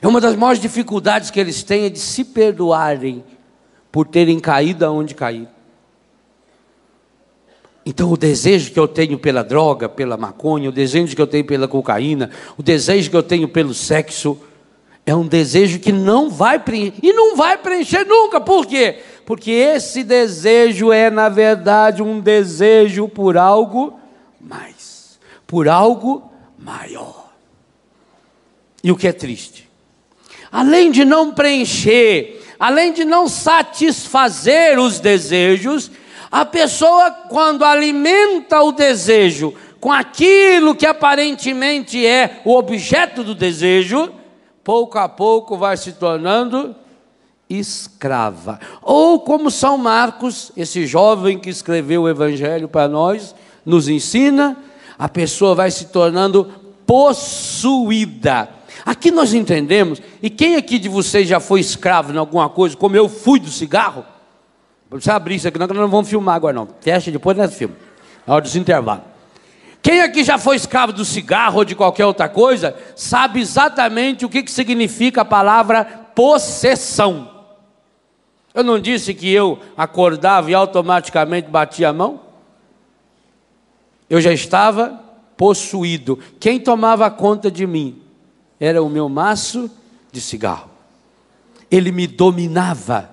É uma das maiores dificuldades que eles têm é de se perdoarem por terem caído aonde caíram. Então, o desejo que eu tenho pela droga, pela maconha, o desejo que eu tenho pela cocaína, o desejo que eu tenho pelo sexo, é um desejo que não vai preencher, e não vai preencher nunca, por quê? Porque esse desejo é, na verdade, um desejo por algo mais, por algo maior. E o que é triste? além de não preencher, além de não satisfazer os desejos, a pessoa, quando alimenta o desejo com aquilo que aparentemente é o objeto do desejo, pouco a pouco vai se tornando escrava. Ou como São Marcos, esse jovem que escreveu o Evangelho para nós, nos ensina, a pessoa vai se tornando possuída Aqui nós entendemos, e quem aqui de vocês já foi escravo em alguma coisa, como eu fui do cigarro? precisa abrir isso aqui, não, nós não vamos filmar agora não. Fecha depois nós filmamos, na hora dos intervalos. Quem aqui já foi escravo do cigarro ou de qualquer outra coisa, sabe exatamente o que, que significa a palavra possessão. Eu não disse que eu acordava e automaticamente batia a mão? Eu já estava possuído. Quem tomava conta de mim? era o meu maço de cigarro. Ele me dominava.